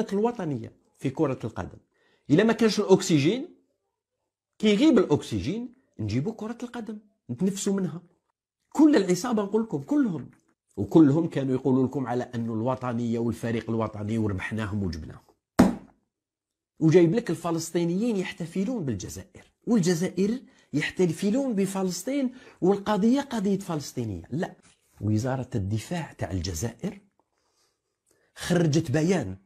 كانت الوطنيه في كره القدم الا ما كانش الاكسجين كيغيب الاكسجين نجيبوا كره القدم نتنفسوا منها كل العصابه نقول لكم كلهم وكلهم كانوا يقولوا لكم على انه الوطنيه والفريق الوطني وربحناهم وجبناهم وجايب لك الفلسطينيين يحتفلون بالجزائر والجزائر يحتفلون بفلسطين والقضية قضية فلسطينية لا وزارة الدفاع تاع الجزائر خرجت بيان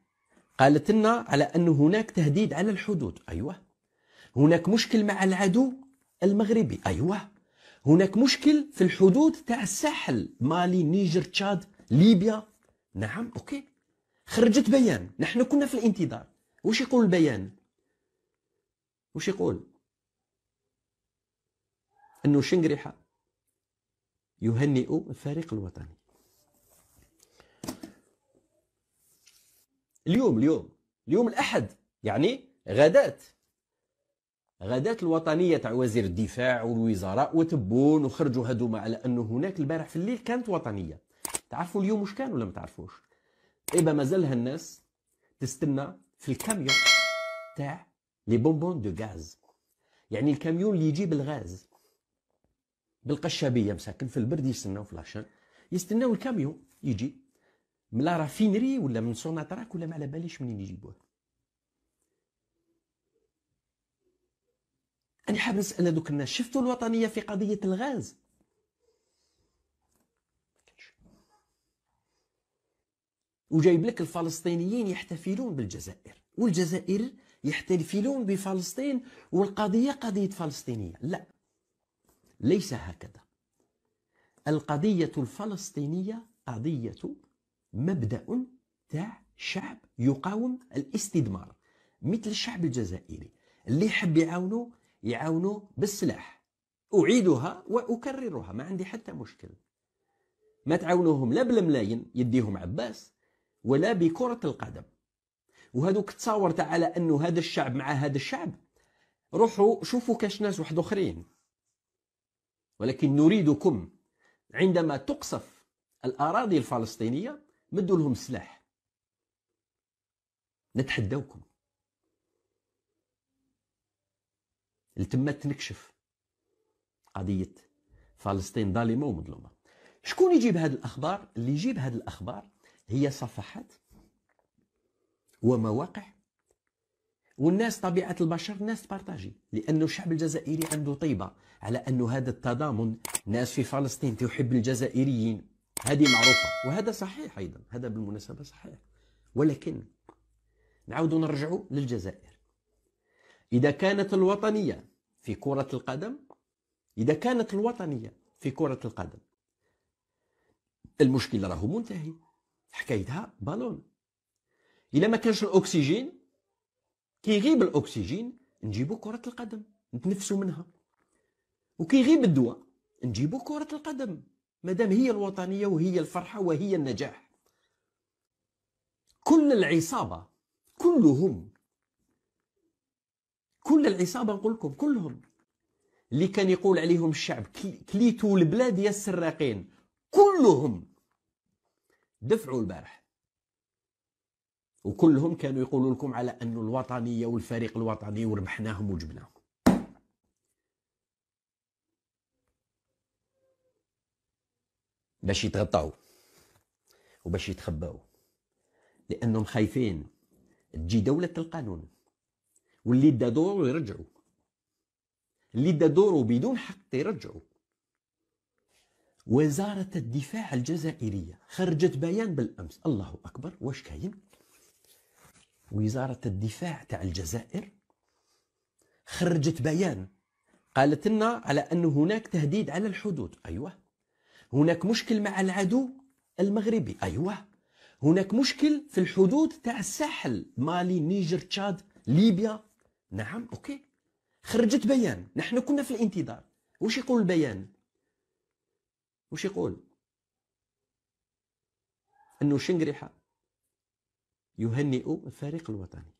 قالت لنا على أن هناك تهديد على الحدود أيوة هناك مشكل مع العدو المغربي أيوة هناك مشكل في الحدود تاع الساحل مالي نيجر تشاد ليبيا نعم أوكي خرجت بيان نحن كنا في الانتظار وش يقول البيان وش يقول أنه شنقريحة يهنئ الفريق الوطني اليوم اليوم اليوم الأحد يعني غدات غدات الوطنية تاع وزير الدفاع والوزراء وتبون وخرجوا هذوما على أنه هناك البارح في الليل كانت وطنية تعرفوا اليوم واش كان ولا ما تعرفوش ايبا مازال هالناس تستنى في الكاميون تاع لي بونبون دو غاز يعني الكاميون اللي يجيب الغاز بالقشابيه مساكن في البرد يستناو في لاشان يستناو الكاميون يجي من لا رافينري ولا من سوناتراك ولا ما على باليش منين يجيبوه انا حاب نسال هذوك الناس شفتوا الوطنيه في قضيه الغاز وجايب لك الفلسطينيين يحتفلون بالجزائر والجزائر يحتفلون بفلسطين والقضيه قضيه فلسطينيه لا ليس هكذا القضيه الفلسطينيه قضيه مبدأ تاع شعب يقاوم الاستثمار مثل الشعب الجزائري اللي يحب يعاونو يعاونو بالسلاح أعيدها وأكررها ما عندي حتى مشكل ما تعاونوهم لا بالملاين يديهم عباس ولا بكرة القدم وهذوك تصاورت على أنه هذا الشعب مع هذا الشعب روحوا شوفوا كاش ناس واحد اخرين ولكن نريدكم عندما تقصف الاراضي الفلسطينيه مدوا لهم السلاح نتحداوكم لتما تنكشف قضية فلسطين ظالمة ومظلومة شكون يجيب هذه الأخبار اللي يجيب هذه الأخبار هي صفحات ومواقع والناس طبيعة البشر ناس بارتاجي لأن الشعب الجزائري عنده طيبة على أن هذا التضامن ناس في فلسطين تحب الجزائريين هذه معروفة وهذا صحيح أيضا هذا بالمناسبة صحيح ولكن نعود نرجع للجزائر إذا كانت الوطنية في كرة القدم إذا كانت الوطنية في كرة القدم المشكل راه منتهي حكايتها بالون إذا ما كانش الأكسجين كيغيب الأكسجين نجيبو كرة القدم نتنفسوا منها وكيغيب الدواء نجيبو كرة القدم ما دام هي الوطنيه وهي الفرحه وهي النجاح كل العصابه كلهم كل العصابه نقول لكم كلهم اللي كان يقول عليهم الشعب كليتو البلاد يا السراقين كلهم دفعوا البارح وكلهم كانوا يقولوا لكم على أن الوطنية والفريق الوطني وربحناهم وجبناهم باش يتغطاو وباش يتخباو لانهم خايفين تجي دوله القانون واللي دا دوره يرجعوا اللي دا دوره بدون حق يرجعوا وزارة الدفاع الجزائرية خرجت بيان بالأمس الله أكبر واش كاين وزارة الدفاع تاع الجزائر خرجت بيان قالت لنا على أن هناك تهديد على الحدود أيوه هناك مشكل مع العدو المغربي أيوة هناك مشكل في الحدود تاع الساحل مالي نيجر تشاد ليبيا نعم أوكي خرجت بيان نحن كنا في الانتظار وش يقول البيان وش يقول أنه شنقريحة يهنئ الفريق الوطني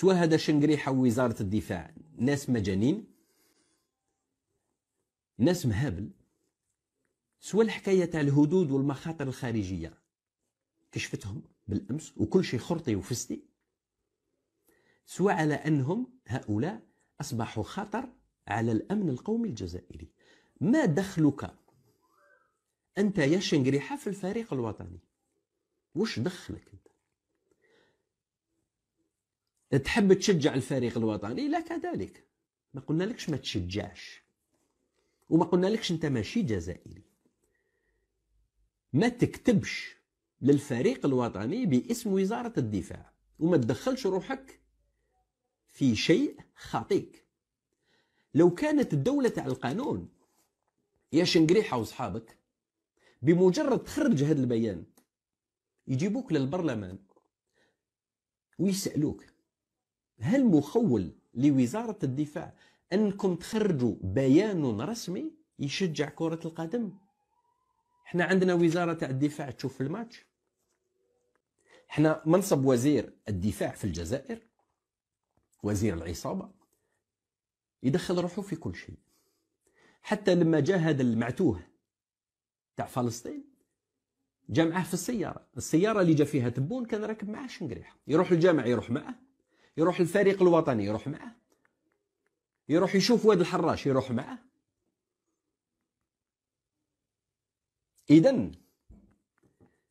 سواء هذا شنقريحة ووزارة الدفاع ناس مجانين ناس مهابل سواء الحكاية تاع الهدود والمخاطر الخارجية كشفتهم بالأمس وكل شيء خرطي وفستي سواء على أنهم هؤلاء أصبحوا خطر على الأمن القومي الجزائري ما دخلك أنت يا شنقريحة في الفريق الوطني وش دخلك أنت تحب تشجع الفريق الوطني لا كذلك ما قلنا لكش ما تشجعش وما قلنا لكش انت ماشي جزائري ما تكتبش للفريق الوطني باسم وزارة الدفاع وما تدخلش روحك في شيء خاطيك لو كانت الدولة تاع القانون يا شنقريحة وصحابك بمجرد تخرج هذا البيان يجيبوك للبرلمان ويسألوك هل مخول لوزارة الدفاع أنكم تخرجوا بيان رسمي يشجع كرة القدم احنا عندنا وزارة تاع الدفاع تشوف الماتش احنا منصب وزير الدفاع في الجزائر وزير العصابة يدخل روحه في كل شيء حتى لما جاهد هذا المعتوه تاع فلسطين جا معاه في السيارة السيارة اللي جا فيها تبون كان راكب معاه شنقريح يروح الجامع يروح معاه يروح الفريق الوطني يروح معه يروح يشوف واد الحراش يروح معه اذا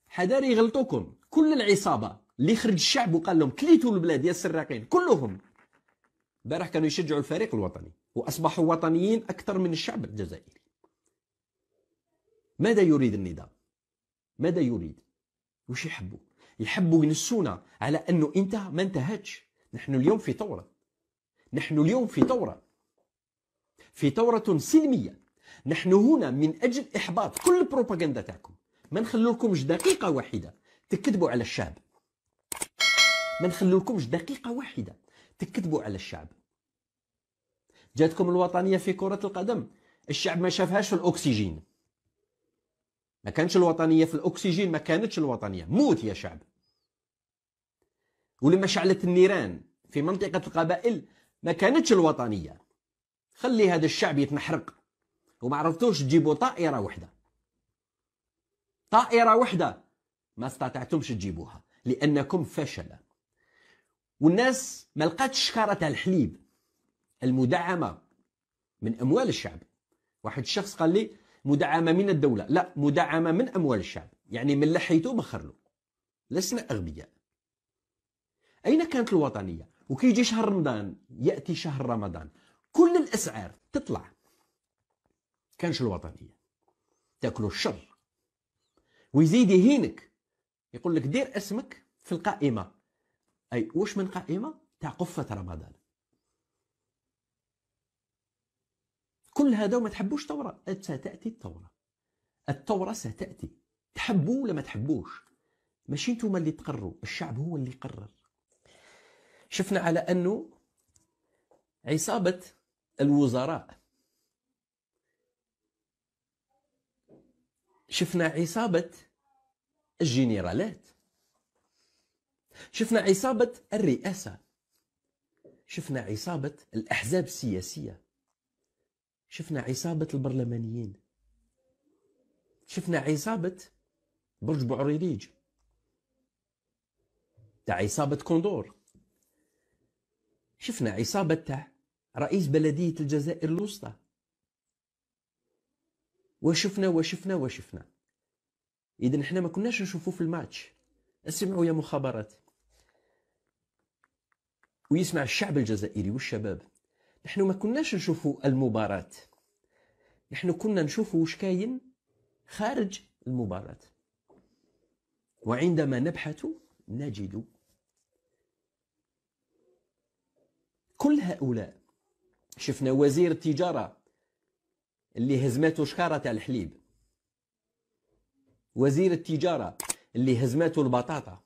حذار يغلطوكم كل العصابه اللي خرج الشعب وقال لهم كليتوا البلاد يا السراقين كلهم بارح كانوا يشجعوا الفريق الوطني واصبحوا وطنيين اكثر من الشعب الجزائري ماذا يريد النظام ماذا يريد وش يحبوا يحبوا ينسونا على انه انت ما انتهتش نحن اليوم في ثورة نحن اليوم في ثورة في ثورة سلمية نحن هنا من أجل إحباط كل البروباغندا تاعكم ما نخلولكمش دقيقة واحدة تكذبوا على الشعب ما نخلولكمش دقيقة واحدة تكذبوا على الشعب جاتكم الوطنية في كرة القدم الشعب ما شافهاش في الأكسجين ما كانش الوطنية في الأكسجين ما كانتش الوطنية موت يا شعب ولما شعلت النيران في منطقة القبائل ما كانتش الوطنية خلي هذا الشعب يتنحرق وما عرفتوش تجيبوا طائرة وحدة طائرة وحدة ما استطعتمش تجيبوها لأنكم فشل والناس ما لقاتش شكارة الحليب المدعمة من أموال الشعب واحد الشخص قال لي مدعمة من الدولة لا مدعمة من أموال الشعب يعني من لحيته مخرلو لسنا أغبياء أين كانت الوطنية وكيجي شهر رمضان يأتي شهر رمضان كل الأسعار تطلع كانش الوطنية تاكلوا الشر ويزيد يهينك يقول لك دير اسمك في القائمة أي واش من قائمة تاع قفة رمضان كل هذا وما تحبوش ثورة ستأتي الثورة الثورة ستأتي تحبوا ولا ما تحبوش ماشي نتوما اللي تقروا الشعب هو اللي قرر شفنا على أنه عصابة الوزراء شفنا عصابة الجنرالات شفنا عصابة الرئاسة شفنا عصابة الأحزاب السياسية شفنا عصابة البرلمانيين شفنا عصابة برج بوعريريج تاع عصابة كوندور شفنا عصابة تاع رئيس بلدية الجزائر الوسطى وشفنا وشفنا وشفنا إذا حنا ما كناش نشوفوا في الماتش اسمعوا يا مخابرات ويسمع الشعب الجزائري والشباب نحن ما كناش نشوفوا المباراة نحن كنا نشوفوا وش كاين خارج المباراة وعندما نبحث نجد كل هؤلاء شفنا وزير التجارة اللي هزمته شكارة تاع الحليب وزير التجارة اللي هزمته البطاطا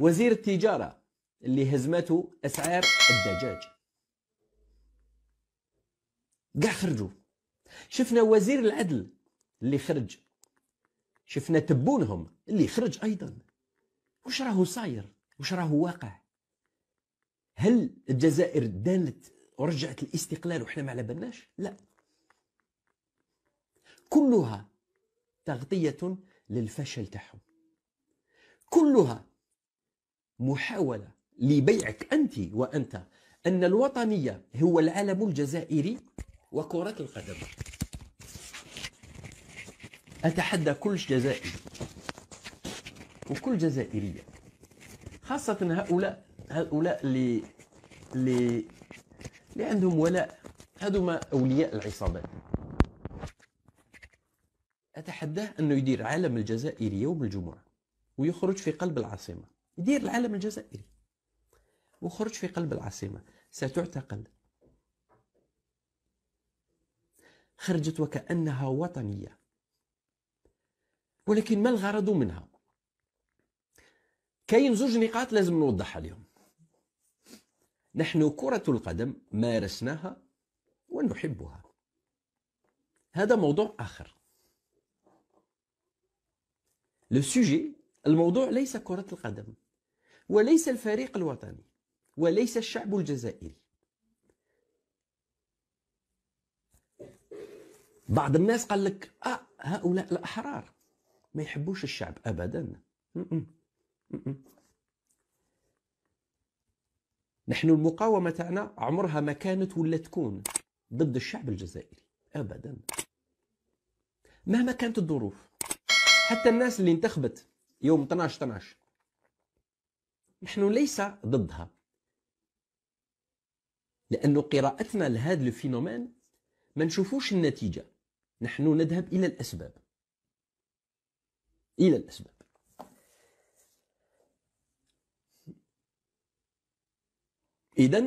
وزير التجارة اللي هزمته أسعار الدجاج قاع خرجوا شفنا وزير العدل اللي خرج شفنا تبونهم اللي خرج أيضا وش راهو صاير وش راهو واقع هل الجزائر دانت ورجعت الاستقلال وحنا ما على بالناش لا كلها تغطية للفشل تاعهم كلها محاولة لبيعك أنت وأنت أن الوطنية هو العلم الجزائري وكرة القدم أتحدى كل جزائري وكل جزائرية خاصة هؤلاء هؤلاء اللي اللي اللي عندهم ولاء هذوما اولياء العصابات اتحداه انه يدير علم الجزائري يوم الجمعه ويخرج في قلب العاصمه يدير العلم الجزائري وخرج في قلب العاصمه ستعتقل خرجت وكانها وطنيه ولكن ما الغرض منها كاين زوج نقاط لازم نوضحها اليوم نحن كرة القدم مارسناها ونحبها هذا موضوع آخر لو الموضوع ليس كرة القدم وليس الفريق الوطني وليس الشعب الجزائري بعض الناس قال لك آه هؤلاء الأحرار ما يحبوش الشعب أبدا م -م. م نحن المقاومة تاعنا عمرها ما كانت ولا تكون ضد الشعب الجزائري أبدا مهما كانت الظروف حتى الناس اللي انتخبت يوم 12 12 نحن ليس ضدها لأن قراءتنا لهذا الفينومان ما نشوفوش النتيجة نحن نذهب إلى الأسباب إلى الأسباب اذا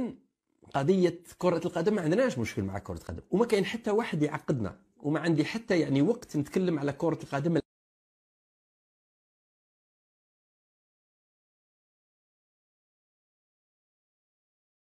قضيه كره القدم ما عندناش مشكل مع كره القدم وما كاين حتى واحد يعقدنا وما عندي حتى يعني وقت نتكلم على كره القدم